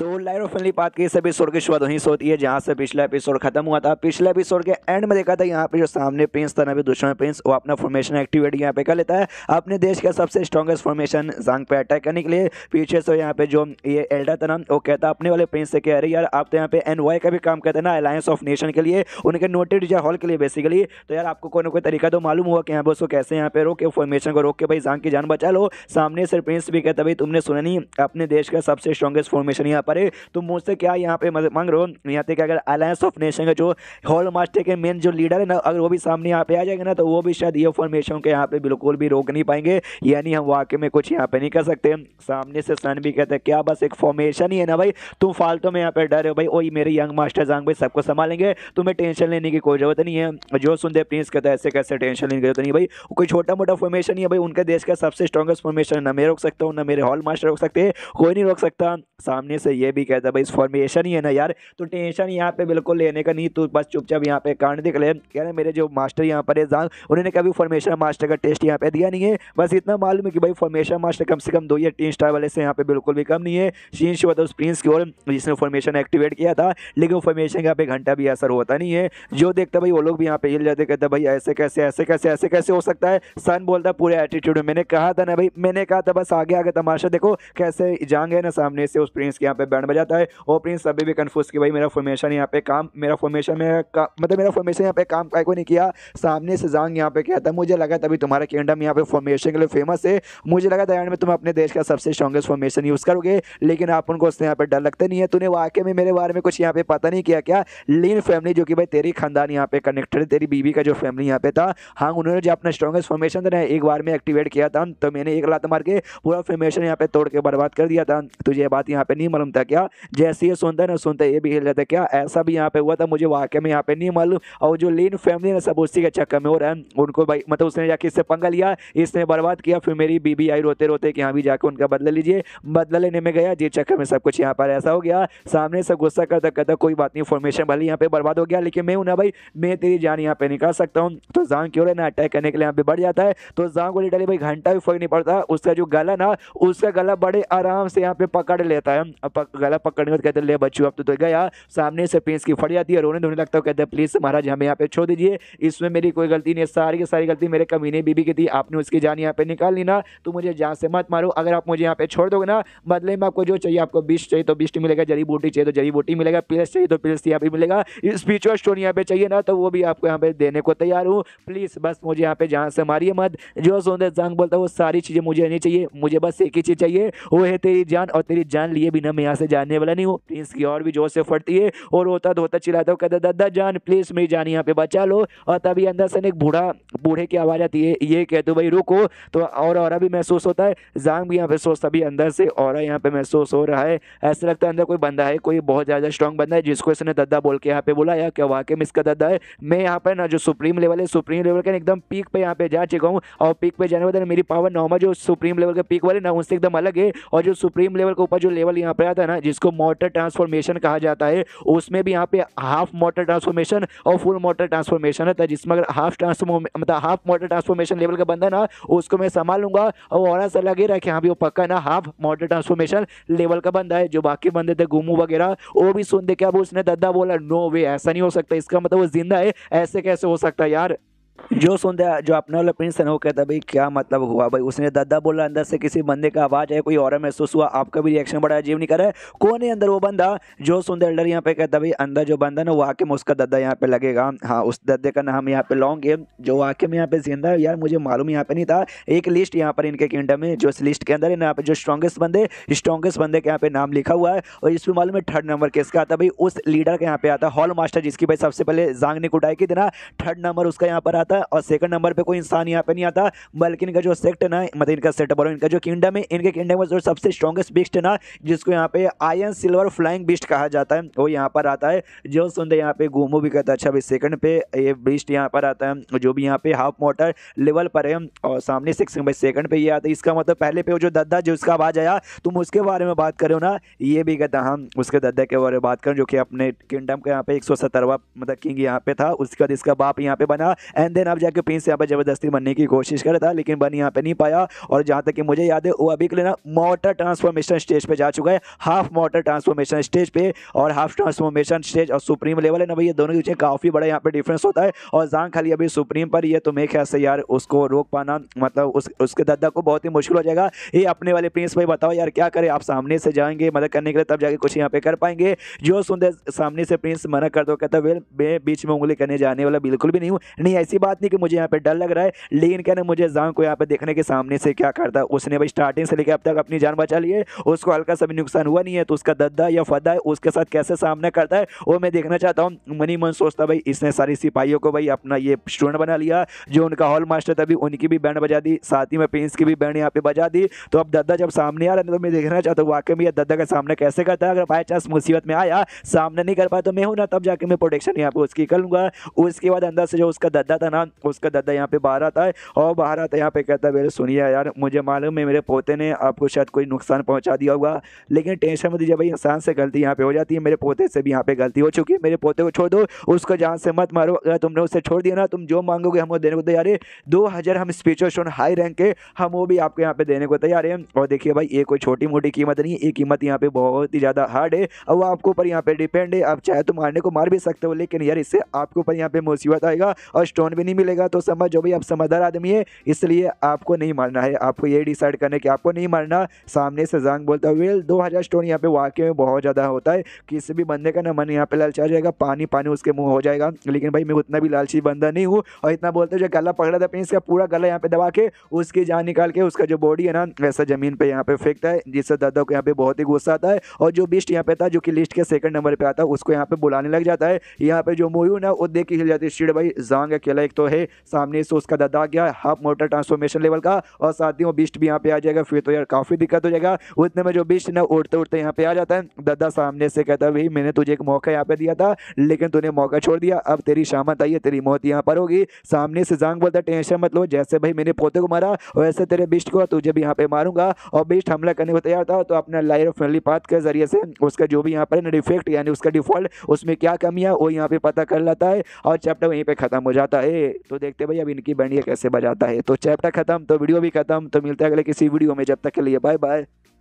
तो live family बात की इस एपिसोड की शुरुआत वहीं से होती है जहाँ से पिछला एपिसोड खत्म हुआ था पिछले एपिसोड के एंड में देखा था यहाँ पे जो सामने प्रिंस था ना भी दुश्मन प्रिंस वो अपना फॉर्मेशन एक्टिवेट यहाँ पे कर लेता है अपने देश का सबसे स्ट्रॉगेस्ट फॉर्मेशन जंग पे अटैक करने के लिए पीछे से यहाँ पे जो ये एल्डा था ना वो कहता अपने वाले प्रिंस से कह रही यार आप तो यहाँ पे एन का भी काम करते ना अलायंस ऑफ नेशन के लिए उनके नोटेड जो हॉल के लिए बेसिकली तो यार आपको कोई ना कोई तरीका तो मालूम हुआ कि यहाँ पे उसको कैसे यहाँ पे रोके फॉर्मेशन को रोक के भाई जंग की जान बचा लो सामने से प्रिंस भी कहता भाई तुमने सुना नहीं अपने देश का सबसे स्ट्रॉगेस्ट फॉर्मेशन यहाँ पर तुम मुझसे क्या यहाँ पे मांग रहे हो यहाँ पे अगर अलायंस ऑफ नेशन का जो हॉल मास्टर के मेन जो लीडर है ना अगर वो भी सामने यहाँ पे आ जाएगा ना तो वो भी शायद ये फॉर्मेशन को यहाँ पे बिल्कुल भी रोक नहीं पाएंगे यानी हम वाक्य में कुछ यहाँ पे नहीं कर सकते सामने से सन भी कहते हैं क्या बस एक फॉर्मेशन ही है ना भाई तुम फालतू में यहाँ पे डर हो भाई वही मेरे यंग मास्टर जांग भाई सबको संभालेंगे तुम्हें टेंशन लेने की कोई जरूरत नहीं है जो सुनते प्रिंस कहते ऐसे कैसे टेंशन लेने की जरूरत नहीं भाई कोई छोटा मोटा फॉर्मेशन ही है भाई उनके देश का सबसे स्ट्रॉगेस्ट फॉर्मेशन ना मैं रोक सकता हूँ ना मेरे हॉल मास्टर रोक सकते कोई नहीं रोक सकता सामने से ये भी कहता है भाई फॉर्मेशन ही है ना यार तो टेंशन यहाँ पे बिल्कुल लेने का नहीं तो बस चुपचाप यहाँ पे कांड दिख ले कह रहे मेरे जो मास्टर यहाँ पर है उन्होंने कभी फॉर्मेशन मास्टर का टेस्ट यहाँ पे दिया नहीं है बस इतना मालूम है कि भाई फॉर्मेशन मास्टर कम से कम दो या तीन स्टार वाले से यहाँ पे बिल्कुल भी कम नहीं है शीन शिवत तो उस प्रिंस की ओर जिसने फॉर्मेशन एक्टिवेट किया था लेकिन फॉर्मेशन यहाँ पे घंटा भी असर होता नहीं है जो देखता भाई वो लोग भी यहाँ पे हिल जाते कहते भाई ऐसे कैसे ऐसे कैसे ऐसे कैसे हो सकता है सन बोलता पूरे एटीट्यूड में मैंने कहा था ना भाई मैंने कहा था बस आगे आगे तमाशा देखो कैसे जाएंगे ना सामने से उस प्रिंस के यहाँ पे बैंड बजाता है और प्रिंस अभी भी कन्फ्यूज़ की भाई मेरा फॉर्मेशन यहाँ पे काम मेरा फॉर्मेशन में मतलब मेरा फॉर्मेशन यहाँ पे काम का को नहीं किया सामने से जांग यहाँ पे किया था मुझे लगा तभी तुम्हारा किंगडम यहाँ पे फॉर्मेशन के लिए फेमस है मुझे लगा था एंड में तुम अपने देश का सबसे स्ट्रॉगेस्ट फॉर्मेशन यूज़ करोगे लेकिन आप उनको उससे यहाँ पर डर लगते नहीं है तूने वाकई में मेरे बारे में कुछ यहाँ पे पता नहीं किया क्या लीन फैमिली जो कि भाई तेरी खानदान यहाँ पे कनेक्टेड तेरी बीवी का जो फैमिली यहाँ पे था हाँ उन्होंने जो अपना स्ट्रॉगेस्ट फॉर्मेशन था एक बार में एक्टिवेट किया था तो मैंने एक लात मार के पूरा फॉर्मेशन यहाँ पे तोड़ के बर्बाद कर दिया था तुझे बात यहाँ पे नहीं मालूम था क्या जैसे ये सुनते ना सुनते ये भी हिल जाता क्या ऐसा भी यहाँ पे हुआ था मुझे वाकई में यहाँ पे नहीं मालूम और जो लीन फैमिली ने सब उसी के चक्कर में और उनको भाई मतलब उसने जाके इससे पंगा लिया इसने बर्बाद किया फिर मेरी बीबी आई रोते रोते कि यहाँ भी जाकर उनका बदला लीजिए बदला लेने में गया जी चक्कर में सब कुछ यहाँ पर ऐसा हो गया सामने से गुस्सा करता करता कोई बात नहीं फॉर्मेशन भले यहाँ पे बर्बाद हो गया लेकिन मैं उन्हें भाई मैं तेरी जान यहाँ पे निकाल सकता हूँ तो जान क्यों ना अटैक करने के लिए यहाँ पे बढ़ जाता है तो जान को लिटरली भाई घंटा भी फर्क नहीं पड़ता उसका जो गला ना उसका गला बड़े आराम से यहाँ पे पकड़ लेता है गला पकड़ने और कहते ले बच्चू अब तो, तो गया सामने से पेंस की फट जाती है रोने धोने लगता है कहते हैं प्लीज़ महाराज हमें यहाँ पे छोड़ दीजिए इसमें मेरी कोई गलती नहीं है सारी की सारी गलती मेरे कमीने बीबी की थी आपने उसकी जान यहाँ पे निकाल ली ना तो मुझे जहाँ से मत मारो अगर आप मुझे यहाँ पे छोड़ दोगे ना बदले में आपको जो चाहिए आपको बिस्ट चाहिए तो बिस्ट मिलेगा जड़ी बूटी चाहिए तो जड़ी बूटी मिलेगा प्लस चाहिए तो प्लस यहाँ पे मिलेगा स्पीचुअल स्टोन यहाँ पे चाहिए ना तो वो भी आपको यहाँ पे देने को तैयार हूँ प्लीज़ बस मुझे यहाँ पे जहाँ से मारिए मत जो सौंदर जंग बोलता है वो सारी चीज़ें मुझे नहीं चाहिए मुझे बस एक ही चीज़ चाहिए वो है तेरी जान और तेरी जान लिए भी ना मैं यहाँ से जाने वाला नहीं हूँ प्रिंस की और भी जोर से फटती है और रोता धोता चिल्लाता हुआ कहता दादा जान प्लीज़ मेरी जान यहाँ पे बचा लो और तभी अंदर से एक बूढ़ा बूढ़े की आवाज़ आती है ये कह दो भाई रुको तो और और भी महसूस होता है जांग भी यहाँ पे सोचता भी अंदर से और यहाँ पे महसूस हो रहा है ऐसा लगता है अंदर कोई बंदा है कोई बहुत ज़्यादा स्ट्रॉन्ग बंदा है जिसको इसने दद्दा बोल के यहाँ पे बुलाया क्या वाकई में इसका दद्दा है मैं यहाँ पर ना जो सुप्रीम लेवल है सुप्रीम लेवल का एकदम पीक पे यहाँ पे जा चुका हूँ और पीक पे जाने वाले मेरी पावर नॉर्मल जो सुप्रीम लेवल का पीक वाले ना उनसे एकदम अलग है और जो सुप्रीम लेवल के ऊपर जो लेवल यहाँ पे था ना जिसको मोटर ट्रांसफॉर्मेशन कहा जाता है उसमें भी यहाँ पे हाफ मोटर ट्रांसफॉर्मेशन और फुल मोटर ट्रांसफॉर्मेशन है तो जिसमें अगर हाफ ट्रांसफॉर्म मतलब हाफ मोटर ट्रांसफॉर्मेशन लेवल का बंदा ना उसको मैं संभाल लूंगा और और ऐसा रहा कि हाँ भी वो पक्का ना हाफ मोटर ट्रांसफॉर्मेशन लेवल का बंदा है जो बाकी बंदे थे गुमू वगैरह वो भी सुन दे क्या उसने दद्दा बोला नो वे ऐसा नहीं हो सकता इसका मतलब वो जिंदा है ऐसे कैसे हो सकता है यार जो सुन दिया जो अपने वाले प्रिंस ने वो कहता भाई क्या मतलब हुआ भाई उसने दादा बोला अंदर से किसी बंदे का आवाज़ है कोई और महसूस हुआ आपका भी रिएक्शन बड़ा अजीब नहीं कर रहा है कौन है अंदर वो बंदा जो सुन दिया एल्डर यहाँ पे कहता भाई अंदर जो बंदा ना वो आके में उसका दादा यहाँ पे लगेगा हाँ उस दादे का नाम यहाँ पे लॉन्गे जो आके में यहाँ पे जिंदा यार मुझे मालूम यहाँ पे नहीं था एक लिस्ट यहाँ पर इनके किंगडम में जो इस लिस्ट के अंदर यहाँ पे जो स्ट्रॉगेस्ट बंदे स्ट्रॉगेस्ट बंदे के यहाँ पे नाम लिखा हुआ है और इसमें मालूम है थर्ड नंबर किसका आता भाई उस लीडर का यहाँ पे आता हॉल मास्टर जिसकी भाई सबसे पहले जांग ने कुटाई की थी थर्ड नंबर उसका यहाँ पर आता आता और सेकंड नंबर पे कोई इंसान यहाँ पे नहीं आता बल्कि इनका जो सेक्ट है ना मतलब इनका सेट बोलो इनका जो किंगडम है इनके किंगडम में जो सबसे स्ट्रॉगेस्ट बिस्ट है ना जिसको यहाँ पे आयन सिल्वर फ्लाइंग बिस्ट कहा जाता है वो यहाँ पर आता है जो सुनते यहाँ पे गोमो भी कहता है अच्छा भाई सेकंड पे ये बिस्ट यहाँ पर आता है जो भी यहाँ पे हाफ मोटर लेवल पर है और सामने सिक्स भाई सेकंड पे ये आता है इसका मतलब पहले पे जो दद्दा जो उसका आवाज आया तुम उसके बारे में बात करो ना ये भी कहता हम हाँ, उसके दद्दा के बारे में बात करें जो कि अपने किंगडम का यहाँ पे एक मतलब किंग यहाँ पे था उसके बाद इसका बाप यहाँ पे बना एंड देन अब जाके पेन यहाँ पर ज़बरदस्ती बनने की कोशिश कर था लेकिन बन यहाँ पे नहीं पाया और जहाँ तक कि मुझे याद है वो अभी के लिए ना मोटर ट्रांसफॉर्मेशन स्टेज पे जा चुका है हाफ मोटर ट्रांसफॉर्मेशन स्टेज पे और हाफ ट्रांसफॉर्मेशन स्टेज और सुप्रीम लेवल है ना भैया दोनों के बीच काफ़ी बड़ा यहाँ पर डिफरेंस होता है और जान खाली अभी सुप्रीम पर ये तो मेरे ख्याल से यार उसको रोक पाना मतलब उस उसके दद्दा को बहुत ही मुश्किल हो जाएगा ये अपने वाले प्रिंस भाई बताओ यार क्या करें आप सामने से जाएंगे मदद करने के लिए तब जाके कुछ यहाँ पे कर पाएंगे जो सुंदर सामने से प्रिंस मना कर दो कहता वेल मैं बीच में उंगली करने जाने वाला बिल्कुल भी नहीं हूँ नहीं ऐसी बात नहीं कि मुझे यहाँ पे डर लग रहा है लेकिन क्या मुझे जांग को यहाँ पे देखने के सामने से क्या करता है उसने भाई स्टार्टिंग से लेकर अब तक अपनी जान बचा ली है उसको हल्का सा भी नुकसान हुआ नहीं है तो उसका दद्दा या फदा है उसके साथ कैसे सामना करता है वो मैं देखना चाहता हूँ मनी मन सोचता भाई इसने सारी सिपाहियों को भाई अपना ये स्टूडेंट बना लिया जो उनका हॉल मास्टर था भी उनकी भी बैंड बजा दी साथ ही में प्रिंस की भी बैंड यहाँ पे बजा दी तो अब दद्दा जब सामने आ रहा है तो मैं देखना चाहता हूँ वाकई में यह दद्दा का सामना कैसे करता है अगर बाई चांस मुसीबत में आया सामना नहीं कर पाया तो मैं हूँ ना तब जाके मैं प्रोटेक्शन यहाँ पे उसकी कर लूँगा उसके बाद अंदर से जो उसका दद्दा था ना उसका दादा यहाँ पे बाहर आता है और बाहर आता है यहाँ पे कहता है मेरे सुनिए यार मुझे मालूम है मेरे पोते ने आपको शायद कोई नुकसान पहुँचा दिया होगा लेकिन टेंशन मत दीजिए भाई इंसान से गलती यहाँ पे हो जाती है मेरे पोते से भी यहाँ पे गलती हो चुकी है मेरे पोते को छोड़ दो उसको जहाँ से मत मारो अगर तुमने उसे छोड़ दिया ना तुम जो मांगोगे हम वो देने को तैयार है दो हम स्पीचर स्टोन हाई रैंक के हम वो भी आपको यहाँ पे देने को तैयार है और देखिए भाई ये कोई छोटी मोटी कीमत नहीं है ये कीमत यहाँ पे बहुत ही ज़्यादा हार्ड है और वो आपके ऊपर यहाँ पे डिपेंड है आप चाहे तो मारने को मार भी सकते हो लेकिन यार इससे आपके ऊपर यहाँ पे मुसीबत आएगा और स्टोन भी नहीं मिलेगा तो समझ जो भाई आप समझदार आदमी है इसलिए आपको नहीं मारना है आपको ये डिसाइड करने की आपको नहीं मारना सामने से जांग बोलता है वेल दो हज़ार स्टोन यहाँ पे वाकई में बहुत ज़्यादा होता है किसी भी बंदे का ना मन यहाँ पे लालचा जाएगा पानी पानी उसके मुँह हो जाएगा लेकिन भाई मैं उतना भी लालची बंदा नहीं हूँ और इतना बोलते जो गला पकड़ा था अपनी का पूरा गला यहाँ पे दबा के उसकी जान निकाल के उसका जो बॉडी है ना वैसा ज़मीन पर यहाँ पे फेंकता है जिससे दादा को यहाँ पे बहुत ही गुस्सा आता है और जो बिस्ट यहाँ पे था जो कि लिस्ट के सेकंड नंबर पे आता है उसको यहाँ पे बुलाने लग जाता है यहाँ पे जो मोयू ना वो देख के हिल जाती है शीड भाई जांग अकेला एक तो है सामने से उसका दद आ गया हाफ मोटर ट्रांसफॉर्मेशन लेवल का और साथ ही वो बिस्ट भी यहाँ पे आ जाएगा फिर तो यार काफ़ी दिक्कत हो जाएगा उतने में जो बिस्ट ना उड़ते उड़ते यहाँ पे आ जाता है दद्दा सामने से कहता भाई मैंने तुझे एक मौका यहाँ पे दिया था लेकिन तूने मौका छोड़ दिया अब तेरी शामत आई है तेरी मौत यहाँ पर होगी सामने से जांग बोलता टेंशन मत लो जैसे भाई मैंने पोते को मारा वैसे तेरे बिस्ट को तुझे भी यहाँ पे मारूंगा और बिस्ट हमला करने को तैयार था तो अपना लाइफ फ्रेंडली पाथ के जरिए से उसका जो भी यहाँ पर डिफेक्ट यानी उसका डिफॉल्ट उसमें क्या कमियाँ वो यहाँ पे पता कर लेता है और चैप्टर वहीं पर खत्म हो जाता है तो देखते भाई अब इनकी बैंडिया कैसे बजाता है तो चैप्टर खत्म तो वीडियो भी खत्म तो मिलते हैं अगले किसी वीडियो में जब तक के लिए बाय बाय